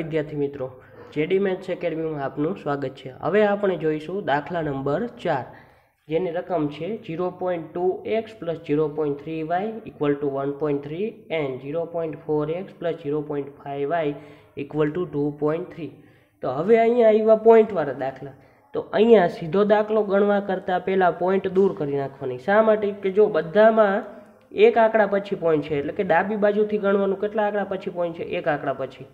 વિદ્યાર્થી મિત્રો JD maths એકેડમીમાં આપનું સ્વાગત છે હવે આપણે જોઈશું દાખલા નંબર ચાર જેની રકમ છે zero point two x plus zero point three y equal to one point three and zero point four x plus zero point five y equal to two point three તો હવે અહીંયા આવ્યા પોઈન્ટવાળા દાખલા તો અહીંયા સીધો દાખલો ગણવા કરતાં પહેલાં પોઈન્ટ દૂર કરી નાખવાની શા માટે કે જો બધામાં એક આંકડા પછી પોઈન્ટ છે એટલે કે ડાબી બાજુથી ગણવાનું કેટલા આંકડા પછી પોઈન્ટ છે એક આંકડા પછી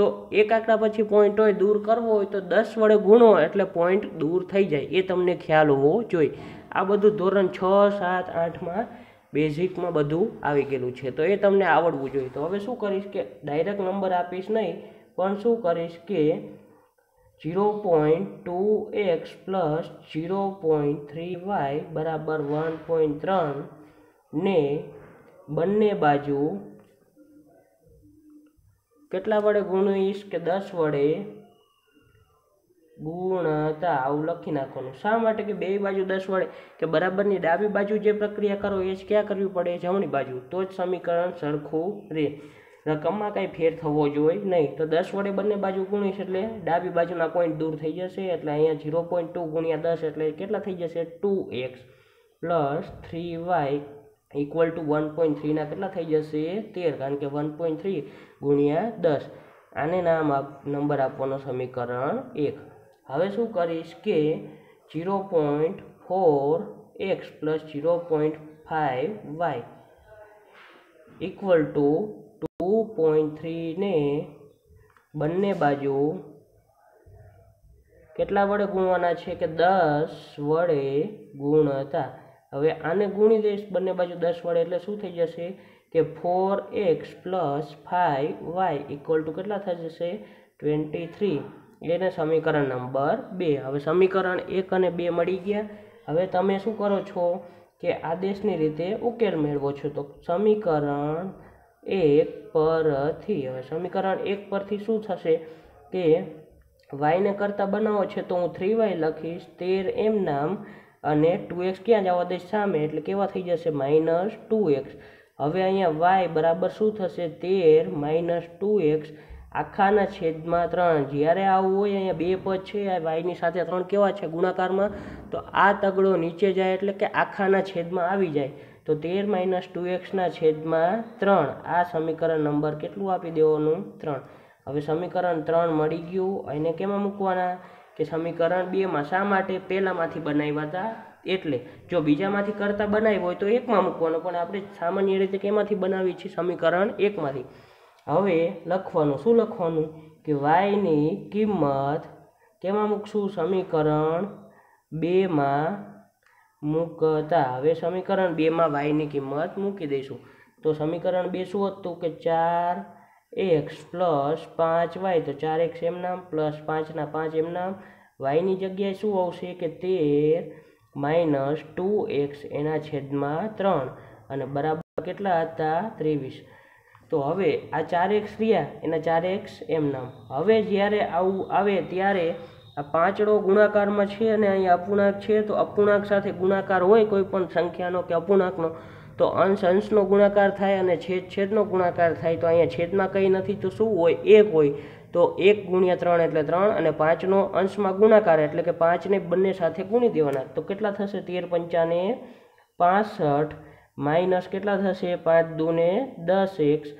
તો એક આંકડા પછી પોઈન્ટ હોય દૂર કરવો હોય તો દસ વડે ગુણો એટલે પોઈન્ટ દૂર થઈ જાય એ તમને ખ્યાલ હોવો જોઈએ આ બધું ધોરણ છ સાત આઠમાં બેઝિકમાં બધું આવી ગયેલું છે તો એ તમને આવડવું જોઈએ તો હવે શું કરીશ કે ડાયરેક્ટ નંબર આપીશ નહીં પણ શું કરીશ કે zero point two x plus zero point three y બરાબર વન પોઈન્ટ ત્રણ ને બંને બાજુ કેટલા વડે ગુણીશ કે દસ વડે ગુણતા આવું લખી નાખવાનું શા માટે કે બે બાજુ દસ વડે કે બરાબરની ડાબી બાજુ જે પ્રક્રિયા કરો એ જ ક્યાં કરવી પડે જમણી બાજુ તો જ સમીકરણ સરખું રહે રકમમાં કાંઈ ફેર થવો જોઈએ નહીં તો દસ વડે બંને બાજુ ગુણીશ એટલે ડાબી બાજુના પોઈન્ટ દૂર થઈ જશે એટલે અહીંયા ઝીરો પોઈન્ટ ટુ ગુણ્યા દસ એટલે કેટલા થઈ જશે two x plus three y equal to one point થ્રીના કેટલા થઈ જશે તેર કારણ કે વન પોઈન્ટ થ્રી ગુણ્યા દસ આને નામ આપ નંબર આપવાનો સમીકરણ એક હવે શું કરીશ કે zero point four x plus zero point five y equal to two point થ્રીને બંને બાજુ કેટલા વડે ગુણવાના છે કે દસ વડે ગુણતા હવે આને ગુણી દઈશ બંને બાજુ દસ વડે એટલે શું થઈ જશે કે four x plus five y equal to કેટલા થઈ જશે ટ્વેન્ટી થ્રી એને સમીકરણ નંબર બે હવે સમીકરણ એક અને બે મળી ગયા હવે તમે શું કરો છો કે આદેશની રીતે ઉકેલ મેળવો છો તો સમીકરણ એક પરથી હવે સમીકરણ એક પરથી શું થશે કે વાયને કરતાં બનાવો છે તો હું થ્રી વાય લખીશ તેર એમ નામ અને ટુ એક્સ ક્યાં જવા દઈશ સામે એટલે કેવા થઈ જશે માઇનસ ટુ એક્સ હવે અહીંયા વાય બરાબર શું થશે તેર માઇનસ ટુ એક્સ આખાના છેદમાં ત્રણ જ્યારે આવું હોય અહીંયા બે પદ છે આ વાયની સાથે ત્રણ કેવા છે ગુણાકારમાં તો આ તગડો નીચે જાય એટલે કે આખાના છેદમાં આવી જાય તો તેર માઇનસ ટુ એક્સના છેદમાં ત્રણ આ સમીકરણ નંબર કેટલું આપી દેવાનું ત્રણ હવે સમીકરણ ત્રણ મળી ગયું એને કેમાં મૂકવાના કે સમીકરણ બેમાં શા માટે પહેલામાંથી બનાવ્યા હતા એટલે જો બીજામાંથી કરતાં બનાવ્યું હોય તો એકમાં મૂકવાનું પણ આપણે સામાન્ય રીતે કેમાંથી બનાવીએ છીએ સમીકરણ એકમાંથી હવે લખવાનું શું લખવાનું કે વાયની કિંમત કેમાં મૂકશું સમીકરણ બેમાં મૂકતા હવે સમીકરણ બેમાં વાયની કિંમત મૂકી દઈશું તો સમીકરણ બે શું હતું કે ચાર એક્સ પ્લસ પાંચ વાય તો ચાર એક્સ નામ પ્લસ પાંચના પાંચ એમ નામ વાયની જગ્યાએ શું આવશે કે તેર માઇનસ ટુ એક્સ એના છેદમાં ત્રણ અને બરાબર કેટલા હતા ત્રેવીસ તો હવે આ ચાર એક્સ રહ્યા એના ચાર એક્સ નામ હવે જ્યારે આવું આવે ત્યારે આ પાંચડો ગુણાકારમાં છે અને અહીં અપૂર્ણાંક છે તો અપૂર્ણાંક સાથે ગુણાકાર હોય કોઈ પણ સંખ્યાનો કે અપૂર્ણાંકનો તો અંશ અંશનો ગુણાકાર થાય અને છેદ છેદનો ગુણાકાર થાય તો અહીંયા છેદમાં કંઈ નથી તો શું હોય એક હોય તો એક ગુણ્યા ત્રણ એટલે ત્રણ અને પાંચનો અંશમાં ગુણાકાર એટલે કે પાંચને બંને સાથે ગુણી દેવાના તો કેટલા થશે તેર પંચાને પાસઠ માઇનસ કેટલા થશે પાંચ દૂને દસ એક્સ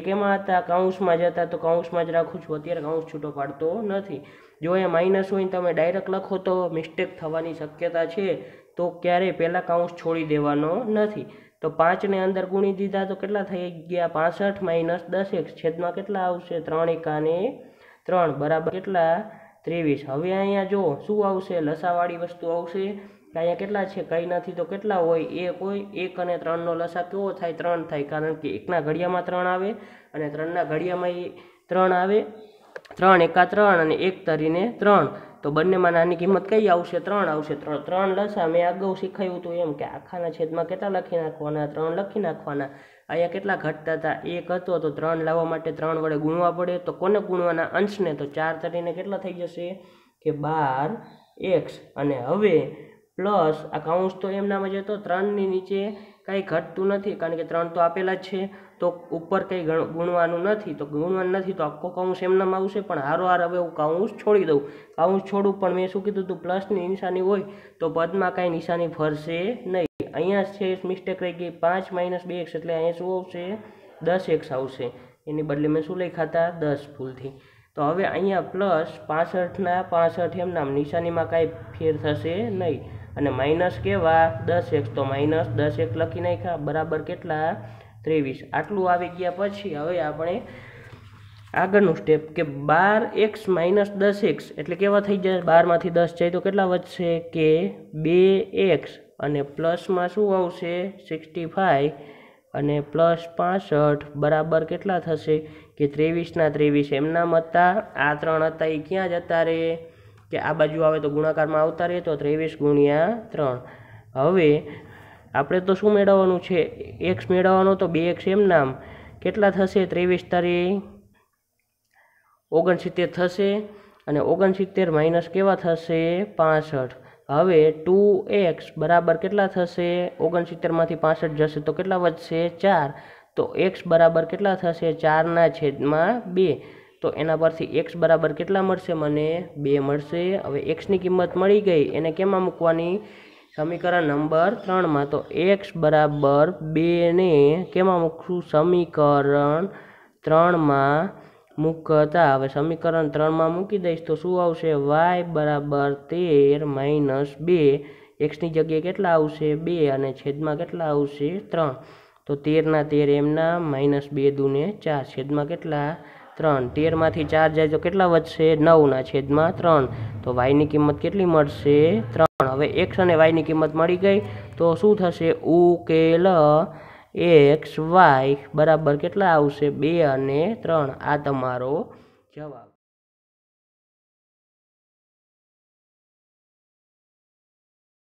એક એમાં હતા કાઉન્સમાં જતા તો કાઉન્સમાં જ રાખું છું અત્યારે કાઉન્સ છૂટો પાડતો નથી જો એ માઇનસ હોય તમે ડાયરેક્ટ લખો તો મિસ્ટેક થવાની શક્યતા છે તો ક્યારેય પહેલાં કાઉન્સ છોડી દેવાનો નથી તો પાંચને અંદર ગુણી દીધા તો કેટલા થઈ ગયા પાસઠ માઇનસ દસ એક છેદમાં કેટલા આવશે ત્રણ એકાને ત્રણ બરાબર કેટલા ત્રેવીસ હવે અહીંયા જો શું આવશે લસાવાળી વસ્તુ આવશે અહીંયા કેટલા છે કંઈ નથી તો કેટલા હોય એક હોય એક અને ત્રણનો લસા કેવો થાય ત્રણ થાય કારણ કે એકના ઘડિયામાં ત્રણ આવે અને ત્રણના ઘડિયામાં ત્રણ આવે ત્રણ એકા ત્રણ અને એક તરીને ત્રણ તો બંનેમાં નાની કિંમત કઈ આવશે ત્રણ આવશે ત્રણ ત્રણ લસા મેં અગાઉ શીખાયું હતું એમ કે આખાના છેદમાં કેટલા લખી નાખવાના ત્રણ લખી નાખવાના અહીંયા કેટલા ઘટતા હતા એક હતો તો ત્રણ લાવવા માટે ત્રણ વડે ગુણવા પડે તો કોને ગુણવાના અંશને તો ચાર તરીને કેટલા થઈ જશે કે બાર એક્સ અને હવે પ્લસ આ કાઉન્સ તો એમનામાં છે તો ત્રણની નીચે કંઈ ઘટતું નથી કારણ કે ત્રણ તો આપેલા જ છે તો ઉપર કંઈ ગુણવાનું નથી તો ગુણવાનું નથી તો આખો કાઉન્સ એમનામાં આવશે પણ હારો હાર હવે હું કાઉન્સ છોડી દઉં કાઉન્સ છોડું પણ મેં શું કીધું હતું પ્લસની નિશાની હોય તો પદમાં કાંઈ નિશાની ફરશે નહીં અહીંયા છે મિસ્ટેક રહી ગઈ પાંચ માઇનસ બે એક્સ એટલે અહીંયા શું આવશે દસ એક્સ આવશે એની બદલે મેં શું લખ્યા હતા દસ ભૂલથી તો હવે અહીંયા પ્લસ પાસઠના પાસઠ એમ નામ નિશાનીમાં કાંઈ ફેર થશે નહીં અને માઇનસ કેવા દસ એક્સ તો માઇનસ દસ એક લખી નાખ્યા બરાબર કેટલા ત્રેવીસ આટલું આવી ગયા પછી હવે આપણે આગળનું સ્ટેપ કે બાર એક્સ માઇનસ દસ એક્સ એટલે કેવા થઈ જાય બારમાંથી દસ જાય તો કેટલા વધશે કે બે એક્સ અને પ્લસમાં શું આવશે સિક્સટી ફાઈવ અને પ્લસ પાસઠ બરાબર કેટલા થશે કે ત્રેવીસના ત્રેવીસ એમના મતા આ ત્રણ હતા એ ક્યાં જતા રહે કે આ બાજુ આવે તો ગુણાકારમાં આવતા રહે તો ત્રેવીસ ગુણ્યા ત્રણ હવે આપણે તો શું મેળવવાનું છે એક્સ મેળવવાનો તો બે એક્સ એમ નામ કેટલા થશે ત્રેવીસ તારી ઓગણસિત્તેર થશે અને ઓગણસિત્તેર માઇનસ કેવા થશે પાસઠ હવે ટુ એક્સ બરાબર કેટલા થશે ઓગણસિત્તેરમાંથી પાસઠ જશે તો કેટલા વધશે ચાર તો એક્સ બરાબર કેટલા થશે ચારના છેદમાં બે તો એના પરથી એક્સ બરાબર કેટલા મળશે મને બે મળશે હવે એક્સની કિંમત મળી ગઈ એને કેમાં મૂકવાની સમીકરણ નંબર ત્રણમાં તો એક્સ બરાબર બેને કેમાં મૂકશું સમીકરણ ત્રણમાં મૂકતા હવે સમીકરણ ત્રણમાં મૂકી દઈશ તો શું આવશે વાય બરાબર તેર માઇનસ બે એક્સની જગ્યાએ કેટલા આવશે બે અને છેદમાં કેટલા આવશે ત્રણ તો તેરના તેર એમના માઇનસ બે દૂને ચાર છેદમાં કેટલા ત્રણ તેરમાંથી ચાર જાય તો કેટલા વધશે નવના છેદમાં ત્રણ તો વાયની કિંમત કેટલી મળશે ત્રણ હવે એક્સ અને વાયની કિંમત મળી ગઈ તો શું થશે ઉકેલ એક્સ વાય બરાબર કેટલા આવશે બે અને ત્રણ આ તમારો જવાબ